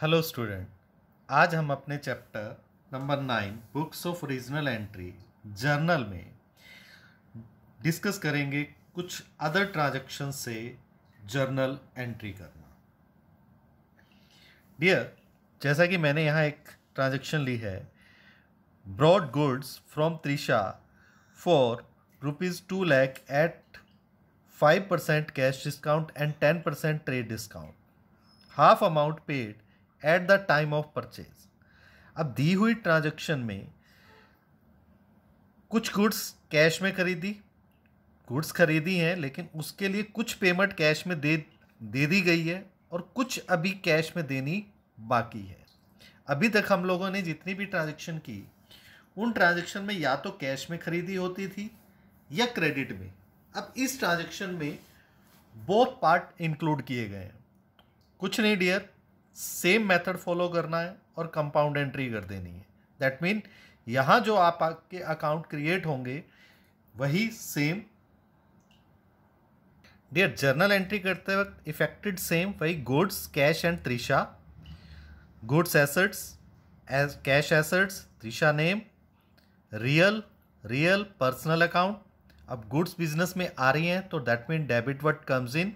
Hello student आज हम अपने chapter number nine books of original entry journal में डिस्कस करेंगे कुछ अदर ट्रांज़ेक्शन से जर्नल एंट्री करना डियर जैसा कि मैंने यहाँ एक ट्रांजेक्शन ली है brought goods from Trisha for rupees two lakh at five percent cash discount and ten percent trade discount half amount paid at the time of purchase अब दी हुई ट्रांजेक्शन में कुछ गुड्स कैश में खरीदी गुड्स खरीदी हैं लेकिन उसके लिए कुछ पेमेंट कैश में दे दे दी गई है और कुछ अभी कैश में देनी बाकी है अभी तक हम लोगों ने जितनी भी ट्रांजेक्शन की उन ट्रांजेक्शन में या तो कैश में खरीदी होती थी या क्रेडिट में अब इस ट्रांजेक्शन में बोथ पार्ट इंक्लूड किए गए हैं कुछ नहीं डियर सेम मेथड फॉलो करना है और कंपाउंड एंट्री कर देनी है दैट मीन यहाँ जो आप आपके अकाउंट क्रिएट होंगे वही सेम डियर जर्नल एंट्री करते वक्त इफेक्टेड सेम वही goods cash and Trisha goods assets cash assets Trisha name real real personal account अब गुड्स बिजनेस में आ रही हैं तो that mean debit what comes in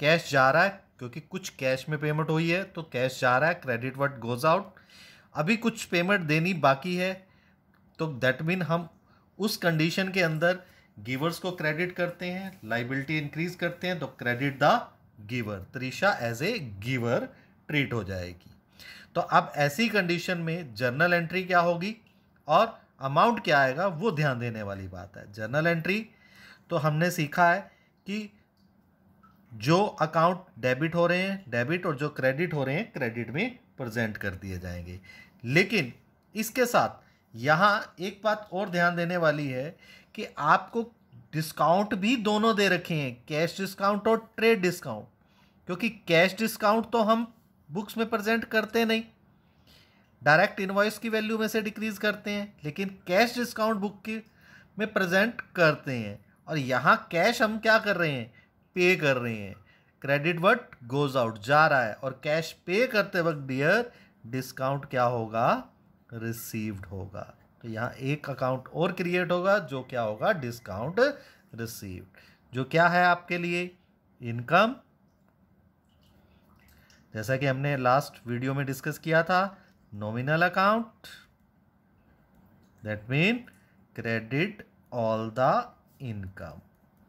cash जा रहा है क्योंकि कुछ कैश में पेमेंट हुई है तो कैश जा रहा है क्रेडिट वर्ड गोज आउट अभी कुछ पेमेंट देनी बाकी है तो दैट मीन हम उस कंडीशन के अंदर गिवर्स को क्रेडिट करते हैं लाइबिलिटी इंक्रीज करते हैं तो credit the giver Trisha as a giver treat हो जाएगी तो अब ऐसी कंडीशन में जर्नल एंट्री क्या होगी और अमाउंट क्या आएगा वो ध्यान देने वाली बात है जर्नल एंट्री तो हमने सीखा है कि जो अकाउंट डेबिट हो रहे हैं डेबिट और जो क्रेडिट हो रहे हैं क्रेडिट में प्रेजेंट कर दिए जाएंगे लेकिन इसके साथ यहाँ एक बात और ध्यान देने वाली है कि आपको डिस्काउंट भी दोनों दे रखे हैं कैश डिस्काउंट और ट्रेड डिस्काउंट क्योंकि कैश डिस्काउंट तो हम बुक्स में प्रेजेंट करते नहीं डायरेक्ट इन्वॉइस की वैल्यू में से डिक्रीज़ करते हैं लेकिन कैश डिस्काउंट बुक की में प्रेजेंट करते हैं और यहाँ कैश हम क्या कर रहे हैं पे कर रही हैं क्रेडिट वट गोज आउट जा रहा है और कैश पे करते वक्त डियर डिस्काउंट क्या होगा रिसीव्ड होगा तो यहाँ एक अकाउंट और क्रिएट होगा जो क्या होगा डिस्काउंट रिसीव्ड जो क्या है आपके लिए इनकम जैसा कि हमने लास्ट वीडियो में डिस्कस किया था nominal account that mean credit all the income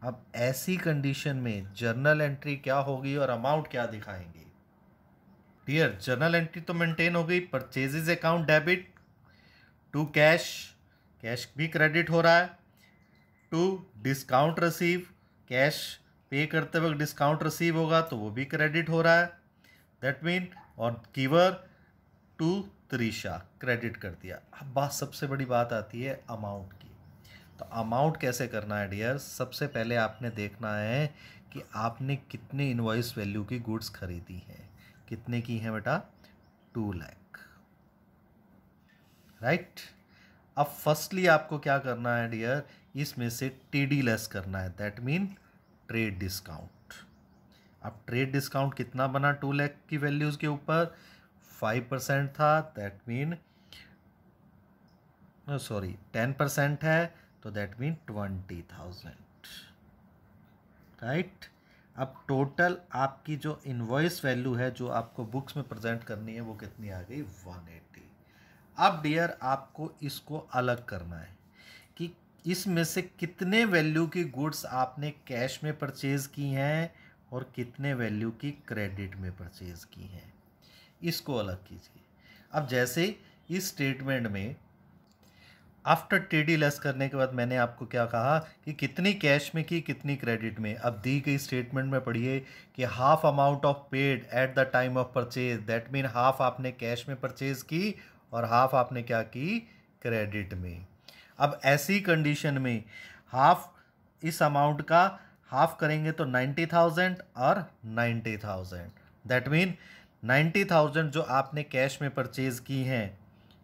अब ऐसी कंडीशन में जर्नल एंट्री क्या होगी और अमाउंट क्या दिखाएंगे डियर जर्नल एंट्री तो मेंटेन हो गई purchases account debit to cash cash भी क्रेडिट हो रहा है टू डिस्काउंट रिसीव कैश पे करते वक्त डिस्काउंट रिसीव होगा तो वो भी क्रेडिट हो रहा है दैट मीन और कीवर टू त्रिशा क्रेडिट कर दिया अब बात सबसे बड़ी बात आती है अमाउंट तो अमाउंट कैसे करना है डियर सबसे पहले आपने देखना है कि आपने कितने इन्वाइस वैल्यू की गुड्स खरीदी हैं कितने की हैं बेटा टू लैख राइट अब फर्स्टली आपको क्या करना है डियर इसमें से टी डी लेस करना है दैट मीन ट्रेड डिस्काउंट अब ट्रेड डिस्काउंट कितना बना टू लैख की वैल्यूज़ के ऊपर फाइव परसेंट था that mean sorry ten percent है तो that mean twenty thousand right अब टोटल आपकी जो इन्वॉइस वैल्यू है जो आपको बुक्स में प्रेजेंट करनी है वो कितनी आ गई वन एटी अब डियर आपको इसको अलग करना है कि इसमें से कितने वैल्यू की गुड्स आपने कैश में परचेज़ की हैं और कितने वैल्यू की क्रेडिट में परचेज़ की हैं इसको अलग कीजिए अब जैसे इस स्टेटमेंट में आफ्टर टीडी लेस करने के बाद मैंने आपको क्या कहा कि कितनी कैश में की कितनी क्रेडिट में अब दी गई स्टेटमेंट में पढ़िए कि half amount of paid at the time of purchase that mean half आपने कैश में परचेज की और हाफ आपने क्या की क्रेडिट में अब ऐसी कंडीशन में हाफ इस अमाउंट का हाफ करेंगे तो नाइन्टी थाउजेंड और ninety thousand that mean ninety thousand जो आपने कैश में परचेज की हैं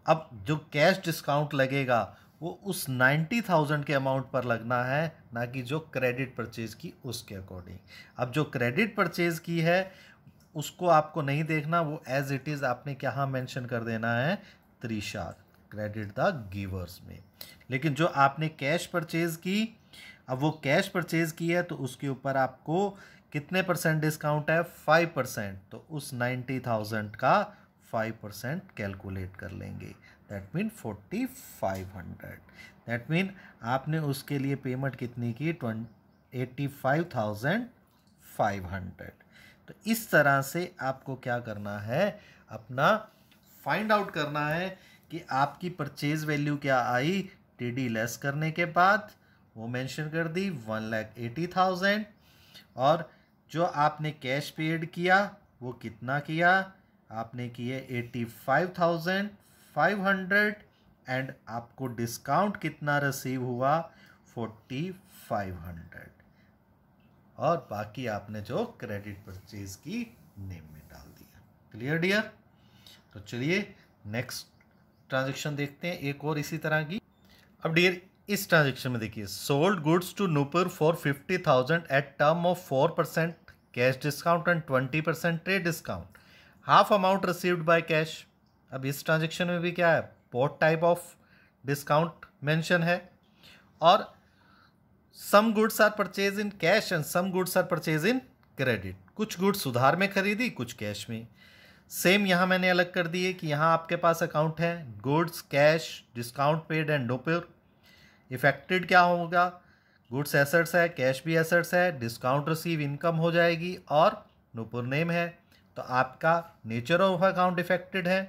अब जो कैश डिस्काउंट लगेगा वो उस नाइन्टी थाउजेंड के अमाउंट पर लगना है ना कि जो क्रेडिट परचेज़ की उसके अकॉर्डिंग अब जो क्रेडिट परचेज़ की है उसको आपको नहीं देखना वो एज इट इज़ आपने क्या मेंशन कर देना है त्रिशा क्रेडिट द गिवर्स में लेकिन जो आपने कैश परचेज़ की अब वो कैश परचेज़ की है तो उसके ऊपर आपको कितने परसेंट डिस्काउंट है फाइव परसेंट तो उस नाइन्टी थाउजेंड का फाइव परसेंट कैलकुलेट कर लेंगे that mean forty five hundred that mean आपने उसके लिए पेमेंट कितनी की ट्वें eighty five thousand five hundred तो इस तरह से आपको क्या करना है अपना फाइंड आउट करना है कि आपकी परचेज वैल्यू क्या आई टीडी लेस करने के बाद वो मेंशन कर दी वन लैख एटी थाउजेंड और जो आपने कैश पेड किया वो कितना किया आपने किए eighty five thousand five hundred and आपको डिस्काउंट कितना रिसीव हुआ फोर्टी फाइव हंड्रेड और बाकी आपने जो क्रेडिट परचेज की नेम में डाल दिया क्लियर डियर तो चलिए नेक्स्ट ट्रांजेक्शन देखते हैं एक और इसी तरह की अब डियर इस ट्रांजेक्शन में देखिए sold goods to Nupur for fifty thousand at term of four percent cash discount and twenty percent trade discount half amount received by cash अब इस ट्रांजेक्शन में भी क्या है बहुत टाइप ऑफ डिस्काउंट मेंशन है और some goods are purchase in cash and some goods are purchase in credit कुछ गुड्स सुधार में खरीदी कुछ कैश में सेम यहाँ मैंने अलग कर दिए कि यहाँ आपके पास अकाउंट है goods cash discount paid and pure affected क्या होगा गुड्स एसेट्स है कैश भी एसेट्स है डिस्काउंट रिसीव इनकम हो जाएगी और नोपुर नेम है तो आपका नेचर ऑफ अकाउंट इफेक्टेड है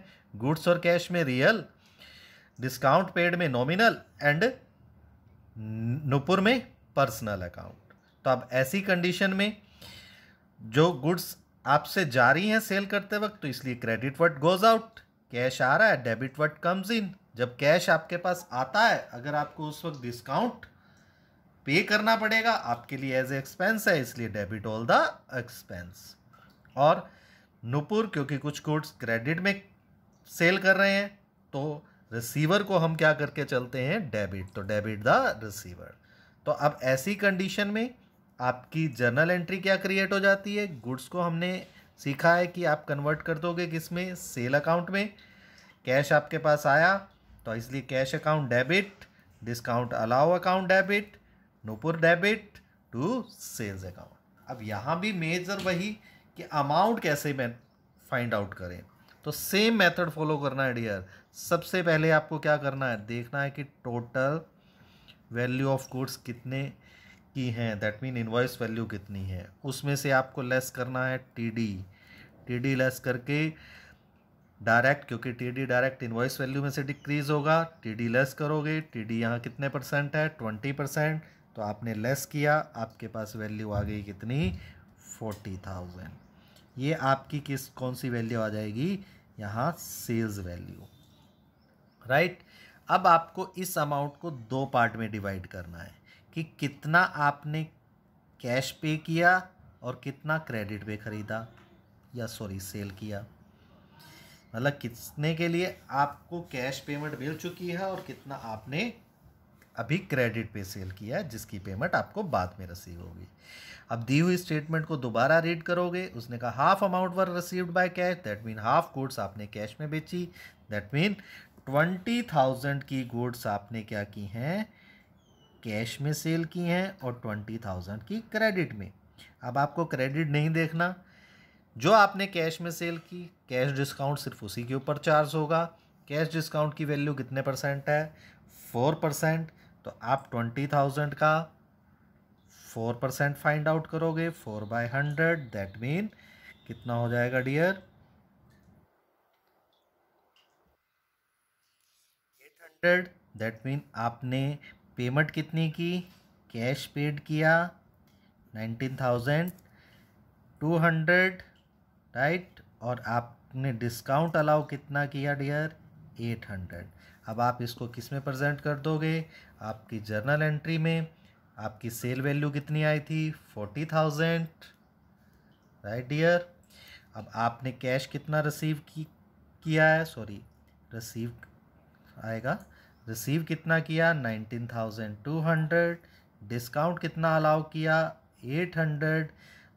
गुड्स और कैश में रियल डिस्काउंट पेड में नॉमिनल एंड नुपुर में पर्सनल अकाउंट तो अब ऐसी कंडीशन में जो गुड्स आपसे जारी हैं सेल करते वक्त तो इसलिए credit what goes out cash आ रहा है डेबिट वर्ड कम्स इन जब कैश आपके पास आता है अगर आपको उस वक्त डिस्काउंट पे करना पड़ेगा आपके लिए एज ए एक्सपेंस है इसलिए डेबिट ऑल द एक्सपेंस और नुपुर क्योंकि कुछ गुड्स क्रेडिट में सेल कर रहे हैं तो रिसीवर को हम क्या करके चलते हैं डेबिट तो डेबिट द रिसीवर तो अब ऐसी कंडीशन में आपकी जर्नल एंट्री क्या क्रिएट हो जाती है गुड्स को हमने सीखा है कि आप कन्वर्ट कर दोगे किस में सेल अकाउंट में कैश आपके पास आया तो इसलिए cash account debit discount allow account debit Nupur debit to sales account अब यहाँ भी मेजर वही कि अमाउंट कैसे फाइंड आउट करें तो सेम मेथड फॉलो करना है डियर सबसे पहले आपको क्या करना है देखना है कि टोटल वैल्यू ऑफ गुड्स कितने की हैं दैट मीन इन्वाइस वैल्यू कितनी है उसमें से आपको लेस करना है टीडी टीडी लेस करके डायरेक्ट क्योंकि टीडी डायरेक्ट इन्वाइस वैल्यू में से डिक्रीज़ होगा टीडी लेस करोगे टीडी यहाँ कितने परसेंट है ट्वेंटी परसेंट तो आपने लेस किया आपके पास वैल्यू आ गई कितनी फोर्टी थाउजेंड ये आपकी किस कौन सी वैल्यू आ जाएगी यहाँ सेल्स वैल्यू राइट अब आपको इस अमाउंट को दो पार्ट में डिवाइड करना है कि कितना आपने कैश पे किया और कितना क्रेडिट पे ख़रीदा या सॉरी सेल किया मतलब कितने के लिए आपको कैश पेमेंट मिल चुकी है और कितना आपने अभी क्रेडिट पे सेल किया है जिसकी पेमेंट आपको बाद में रसीव होगी अब दी हुई स्टेटमेंट को दोबारा रीड करोगे उसने कहा half amount were received by cash that mean half goods आपने कैश में बेची दैट मीन ट्वेंटी थाउजेंड की गुड्स आपने क्या की हैं कैश में सेल की हैं और ट्वेंटी थाउजेंड की क्रेडिट में अब आपको क्रेडिट नहीं देखना जो आपने कैश में सेल की कैश डिस्काउंट सिर्फ उसी के ऊपर चार्ज होगा कैश डिस्काउंट की वैल्यू कितने परसेंट है फोर परसेंट तो आप ट्वेंटी थाउजेंड का फोर परसेंट फाइंड आउट करोगे four by hundred that mean कितना हो जाएगा dear eight hundred that mean आपने पेमेंट कितनी की कैश पेड किया nineteen thousand two hundred right और आपने डिस्काउंट अलाउ कितना किया डियर एट हंड्रेड अब आप इसको किस में प्रजेंट कर दोगे आपकी जर्नल एंट्री में आपकी सेल वैल्यू कितनी आई थी फोर्टी थाउजेंड राइट डियर अब आपने कैश कितना रिसीव की किया है सॉरी रिसीव आएगा रिसीव कितना किया nineteen thousand two hundred discount कितना अलाउ किया एट हंड्रेड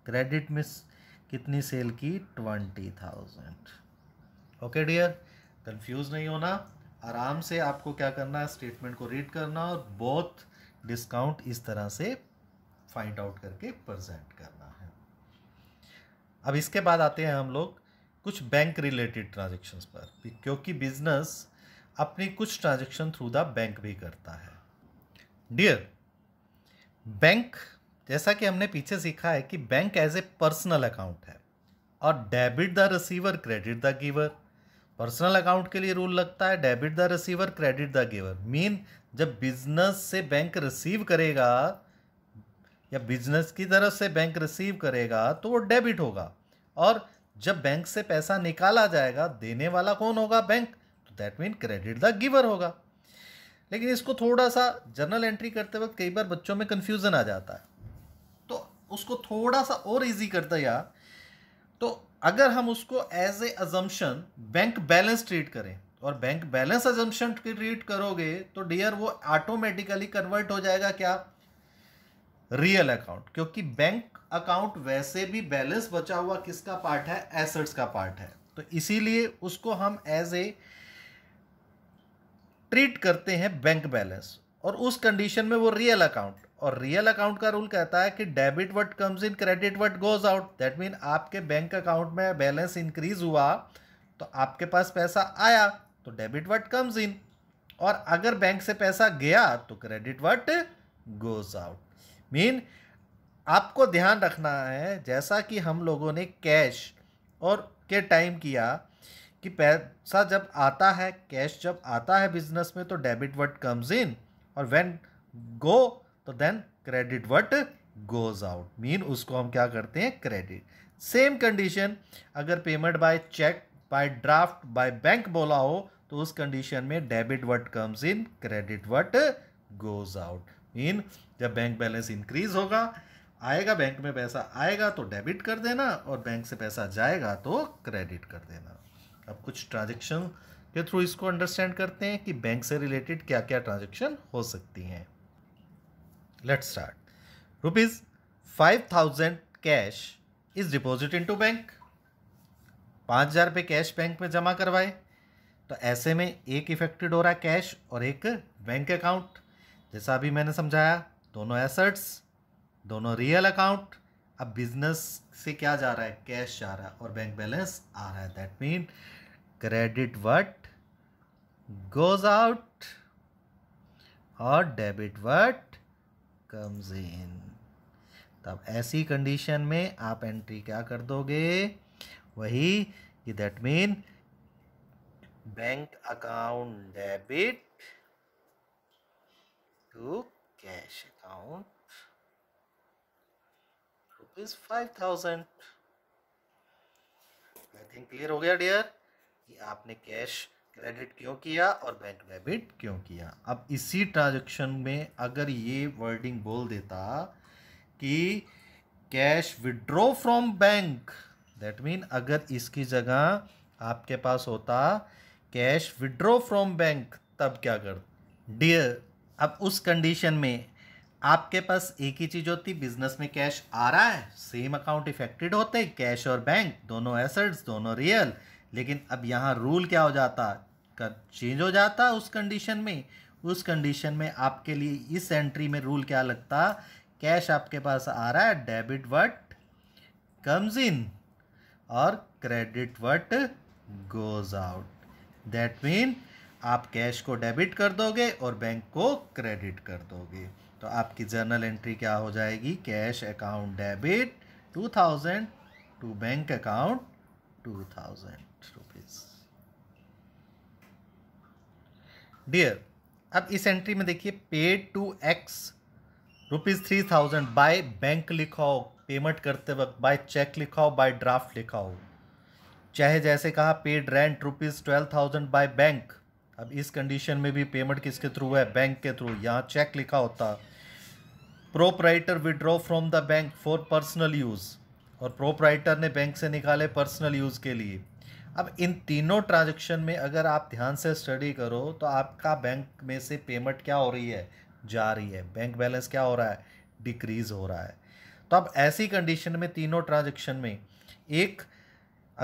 क्रेडिट मिस कितनी सेल की twenty thousand okay dear confuse नहीं होना आराम से आपको क्या करना है स्टेटमेंट को रीड करना और बहुत डिस्काउंट इस तरह से फाइंड आउट करके प्रजेंट करना है अब इसके बाद आते हैं हम लोग कुछ बैंक रिलेटेड ट्रांजेक्शन्स पर क्योंकि बिजनेस अपनी कुछ ट्रांजेक्शन थ्रू द बैंक भी करता है डियर बैंक जैसा कि हमने पीछे सीखा है कि bank as a personal account है और debit the receiver credit the giver personal account के लिए रूल लगता है debit the receiver credit the giver mean जब बिजनेस से बैंक रिसीव करेगा या बिजनेस की तरफ से बैंक रिसीव करेगा तो वो डेबिट होगा और जब बैंक से पैसा निकाला जाएगा देने वाला कौन होगा बैंक तो that mean credit the giver होगा लेकिन इसको थोड़ा सा जर्नल एंट्री करते वक्त कई बार बच्चों में कन्फ्यूज़न आ जाता है तो उसको थोड़ा सा और ईजी करता या तो अगर हम उसको as a assumption bank balance treat करें और बैंक बैलेंस अजम्पन ट्रीट करोगे तो डियर वो ऑटोमेटिकली कन्वर्ट हो जाएगा क्या रियल अकाउंट क्योंकि बैंक अकाउंट वैसे भी बैलेंस बचा हुआ किसका पार्ट है एसेट्स का पार्ट है तो इसीलिए उसको हम एज ए ट्रीट करते हैं बैंक बैलेंस और उस कंडीशन में वो रियल अकाउंट और रियल अकाउंट का रूल कहता है कि debit what comes in credit what goes out that mean आपके बैंक अकाउंट में बैलेंस इंक्रीज हुआ तो आपके पास पैसा आया तो डेबिट वट कम्स इन और अगर बैंक से पैसा गया तो credit what goes out mean आपको ध्यान रखना है जैसा कि हम लोगों ने कैश और के टाइम किया कि पैसा जब आता है कैश जब आता है बिजनेस में तो डेबिट वट कम्स इन और वेन गो तो then credit what goes out mean उसको हम क्या करते हैं क्रेडिट सेम कंडीशन अगर payment by cheque by draft by bank बोला हो तो उस कंडीशन में debit what comes in credit what goes out mean जब बैंक बैलेंस इंक्रीज होगा आएगा बैंक में पैसा आएगा तो डेबिट कर देना और बैंक से पैसा जाएगा तो क्रेडिट कर देना अब कुछ ट्रांजेक्शन के थ्रू इसको अंडरस्टैंड करते हैं कि बैंक से रिलेटेड क्या क्या ट्रांजेक्शन हो सकती हैं Let's start. Rupees 5000 cash is deposit into bank. पाँच हज़ार रुपये कैश बैंक में जमा करवाए तो ऐसे में एक इफेक्टेड हो रहा है कैश और एक बैंक अकाउंट जैसा अभी मैंने समझाया दोनों एसेट्स दोनों रियल अकाउंट अब बिजनेस से क्या जा रहा है कैश जा रहा है और बैंक बैलेंस आ रहा है that mean credit what goes out और डेबिट वट कम्स इन तब ऐसी कंडीशन में आप एंट्री क्या कर दोगे वही कि that mean bank account debit to cash account rupees five thousand I think clear हो गया डियर कि आपने कैश क्रेडिट क्यों किया और बैंक डेबिट क्यों किया अब इसी ट्रांजेक्शन में अगर ये वर्डिंग बोल देता कि cash withdraw from bank that mean अगर इसकी जगह आपके पास होता कैश विड्रो फ्रॉम बैंक तब क्या कर डियर अब उस कंडीशन में आपके पास एक ही चीज़ होती बिजनेस में कैश आ रहा है सेम अकाउंट इफेक्टेड होते कैश और बैंक दोनों एसेट्स दोनों रियल लेकिन अब यहाँ रूल क्या हो जाता का चेंज हो जाता उस कंडीशन में उस कंडीशन में आपके लिए इस एंट्री में रूल क्या लगता कैश आपके पास आ रहा है डेबिट वट कम्स इन और credit what goes out that mean आप कैश को डेबिट कर दोगे और बैंक को क्रेडिट कर दोगे तो आपकी जर्नल एंट्री क्या हो जाएगी cash account debit two thousand to bank account two thousand rupees dear अब इस एंट्री में देखिए paid to X rupees three thousand by bank लिखाओ पेमेंट करते वक्त बाय चेक लिखाओ बाय ड्राफ्ट लिखा हो चाहे जैसे कहा paid rent rupees twelve thousand by bank अब इस कंडीशन में भी पेमेंट किसके थ्रू है बैंक के थ्रू यहाँ चेक लिखा होता proprietor withdraw from the bank for personal use और प्रोपराइटर ने बैंक से निकाले पर्सनल यूज़ के लिए अब इन तीनों ट्रांजेक्शन में अगर आप ध्यान से स्टडी करो तो आपका बैंक में से पेमेंट क्या हो रही है जा रही है बैंक बैलेंस क्या हो रहा है डिक्रीज हो रहा है तो अब ऐसी कंडीशन में तीनों ट्रांजेक्शन में एक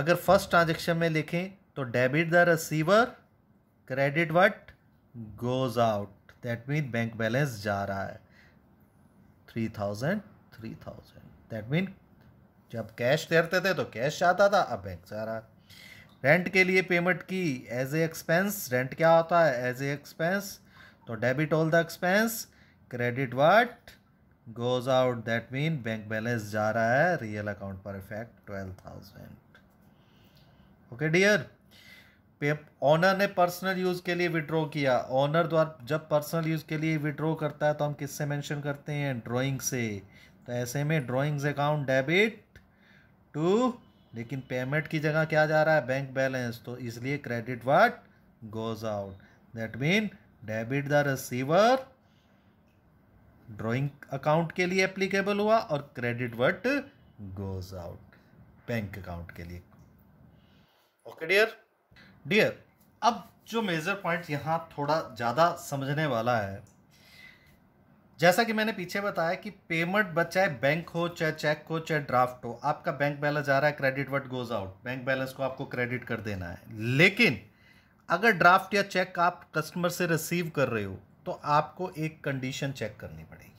अगर फर्स्ट ट्रांजेक्शन में लिखें तो debit the receiver credit what goes out that mean bank balance जा रहा है three thousand three thousand that mean जब कैश तैरते थे तो कैश जाता था अब बैंक जा रहा है रेंट के लिए पेमेंट की एज ए एक्सपेंस रेंट क्या होता है एज ए एक्सपेंस तो debit all the expense credit what goes out that mean bank balance जा रहा है रियल अकाउंट पर effect twelve thousand okay dear owner ने पर्सनल यूज़ के लिए विड्रॉ किया ऑनर द्वारा जब पर्सनल यूज़ के लिए विड्रॉ करता है तो हम किससे मैंशन करते हैं ड्रॉइंग से तो ऐसे में ड्रॉइंग्स अकाउंट डेबिट टू लेकिन पेमेंट की जगह क्या जा रहा है बैंक बैलेंस तो इसलिए credit what goes out that mean debit the receiver drawing account के लिए एप्लीकेबल हुआ और credit what goes out bank account के लिए ओके डियर डियर अब जो मेजर पॉइंट यहाँ थोड़ा ज़्यादा समझने वाला है जैसा कि मैंने पीछे बताया कि पेमेंट बचाए बैंक हो चाहे चेक हो चाहे ड्राफ्ट हो आपका बैंक बैलेंस आ रहा है credit what goes out bank balance को आपको क्रेडिट कर देना है लेकिन अगर ड्राफ्ट या चेक आप कस्टमर से रिसीव कर रहे हो तो आपको एक कंडीशन चेक करनी पड़ेगी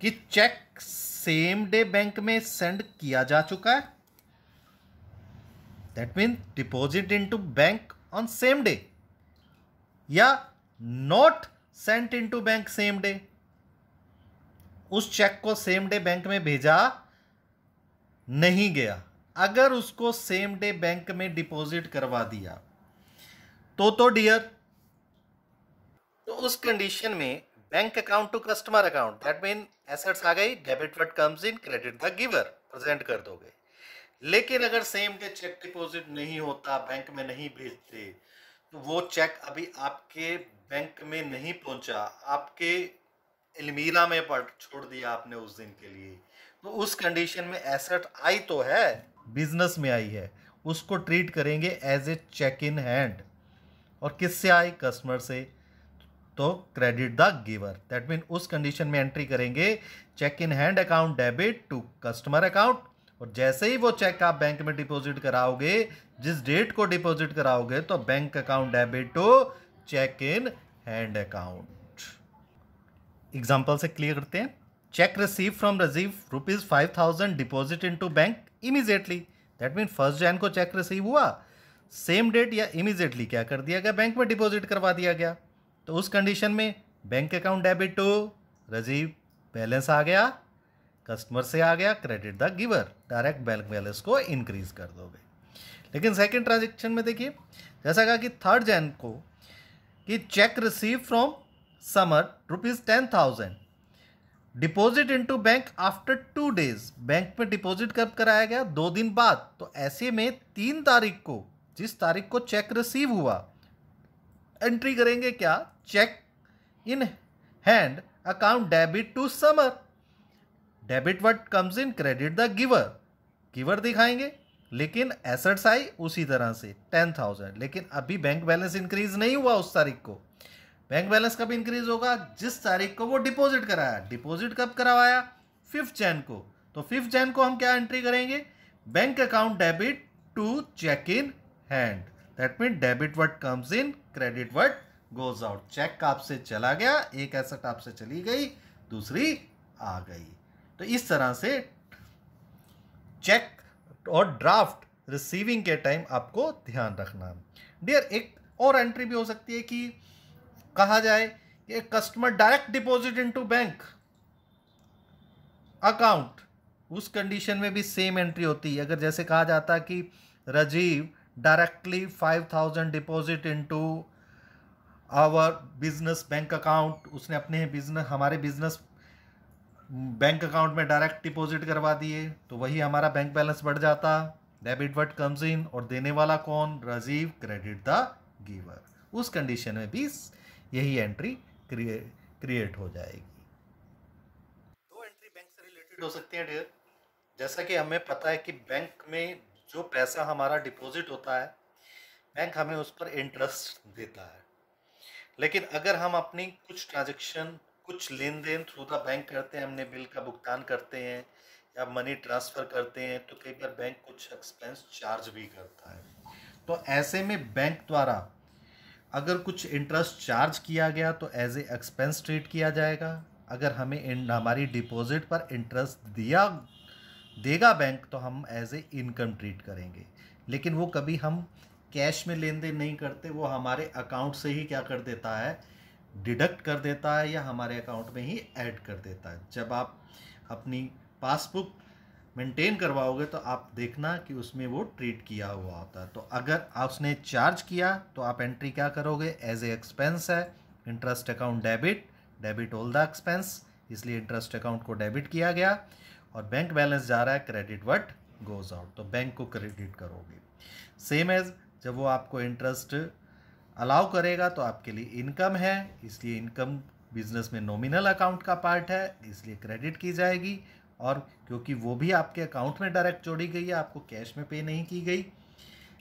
कि चेक सेम डे बैंक में सेंड किया जा चुका है that mean deposit into bank on same day या not sent into bank same day उस चेक को सेम डे बैंक में भेजा नहीं गया अगर उसको सेम डे बैंक में डिपॉजिट करवा दिया तो तो डियर तो उस कंडीशन में bank account to customer account that mean assets आ गई debit what comes in credit the giver present कर दोगे लेकिन अगर सेम डे चेक डिपॉजिट नहीं होता बैंक में नहीं भेजते तो वो चेक अभी आपके बैंक में नहीं पहुंचा आपके अलमीरा में पड़ छोड़ दिया आपने उस दिन के लिए तो उस कंडीशन में एसेट आई तो है बिजनेस में आई है उसको ट्रीट करेंगे as a cheque in hand और किससे आई कस्टमर से तो credit the giver that mean उस कंडीशन में एंट्री करेंगे cheque in hand account debit to customer account और जैसे ही वो चेक आप बैंक में डिपॉजिट कराओगे जिस डेट को डिपॉजिट कराओगे तो bank account debit to cheque in hand account example से क्लियर करते हैं cheque receive from Rajeev rupees five thousand deposit into bank immediately that mean first Jan को चेक रिसीव हुआ सेम डेट या immediately क्या कर दिया गया बैंक में डिपॉजिट करवा दिया गया तो उस कंडीशन में bank account debit to Rajeev balance आ गया कस्टमर से आ गया credit the giver direct bank balance को इंक्रीज कर दोगे लेकिन सेकेंड ट्रांजेक्शन में देखिए जैसा कहा कि थर्ड जैन को कि cheque receive from Samar rupees ten thousand deposit into bank after two days bank में डिपॉजिट कब कराया गया दो दिन बाद तो ऐसे में तीन तारीख को जिस तारीख को चेक रिसीव हुआ एंट्री करेंगे क्या cheque in hand account debit to Samar debit what comes in credit the giver giver दिखाएंगे लेकिन एसेट्स आई उसी तरह से टेन थाउजेंड लेकिन अभी बैंक बैलेंस इंक्रीज नहीं हुआ उस तारीख को बैंक बैलेंस कब इंक्रीज होगा जिस तारीख को वो डिपॉजिट कराया डिपॉजिट कब करवाया फिफ्थ जैन को तो फिफ्थ जैन को हम क्या एंट्री करेंगे bank account debit to cheque in hand that mean debit what comes in credit what goes out cheque आपसे चला गया एक एसेट आपसे चली गई दूसरी आ गई तो इस तरह से चेक और ड्राफ्ट रिसीविंग के टाइम आपको ध्यान रखना डियर एक और एंट्री भी हो सकती है कि कहा जाए कि customer direct deposit into bank account उस कंडीशन में भी सेम एंट्री होती है अगर जैसे कहा जाता कि Rajeev directly five thousand deposit into our business bank account उसने अपने बिजनेस हमारे बिजनेस बैंक अकाउंट में डायरेक्ट डिपॉजिट करवा दिए तो वही हमारा बैंक बैलेंस बढ़ जाता डेबिट वट कम्स इन और देने वाला कौन राजीव क्रेडिट द गिवर उस कंडीशन में भी यही एंट्री क्रिए क्रिएट हो जाएगी दो एंट्री बैंक से रिलेटेड हो सकती है डेयर जैसा कि हमें पता है कि बैंक में जो पैसा हमारा डिपॉजिट होता है बैंक हमें उस पर इंटरेस्ट देता है लेकिन अगर हम अपनी कुछ ट्रांजेक्शन कुछ लेन देन थ्रू द बैंक करते हैं हमने बिल का भुगतान करते हैं या मनी ट्रांसफ़र करते हैं तो कई बार बैंक कुछ एक्सपेंस चार्ज भी करता है तो ऐसे में बैंक द्वारा अगर कुछ इंटरेस्ट चार्ज किया गया तो एज ए एक्सपेंस ट्रीट किया जाएगा अगर हमें इन हमारी डिपॉजिट पर इंटरेस्ट दिया देगा बैंक तो हम एज ए इनकम ट्रीट करेंगे लेकिन वो कभी हम कैश में लेन देन नहीं करते वो हमारे अकाउंट से ही क्या कर देता है डिडक्ट कर देता है या हमारे अकाउंट में ही ऐड कर देता है जब आप अपनी पासबुक मेंटेन करवाओगे तो आप देखना कि उसमें वो ट्रीट किया हुआ होता है तो अगर आप उसने चार्ज किया तो आप एंट्री क्या करोगे एज ए एक्सपेंस है interest account debit debit all the expense इसलिए इंटरेस्ट अकाउंट को डेबिट किया गया और बैंक बैलेंस जा रहा है क्रेडिट वट गोज आउट तो बैंक को क्रेडिट करोगे सेम एज जब वो आपको इंटरेस्ट अलाउ करेगा तो आपके लिए इनकम है इसलिए इनकम बिजनेस में नॉमिनल अकाउंट का पार्ट है इसलिए क्रेडिट की जाएगी और क्योंकि वो भी आपके अकाउंट में डायरेक्ट जोड़ी गई है आपको कैश में पे नहीं की गई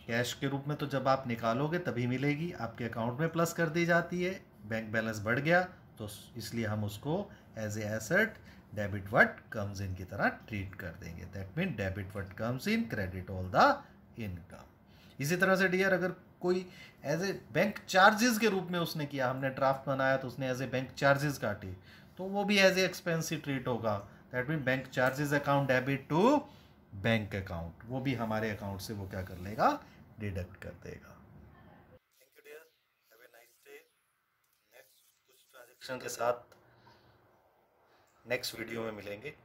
कैश के रूप में तो जब आप निकालोगे तभी मिलेगी आपके अकाउंट में प्लस कर दी जाती है बैंक बैलेंस बढ़ गया तो इसलिए हम उसको as a asset debit what comes in की तरह ट्रीट कर देंगे that mean debit what comes in credit all the income इसी तरह से डियर अगर कोई एज ए बैंक चार्जेस के रूप में उसने किया हमने ड्राफ्ट बनाया तो उसने एज ए बैंक चार्जेस काटे तो वो भी एज ए एक्सपेंस ही ट्रीट होगा that mean bank charges account debit to bank account वो भी हमारे अकाउंट से वो क्या कर लेगा डिडक्ट कर देगा nice के साथ नेक्स्ट वीडियो में मिलेंगे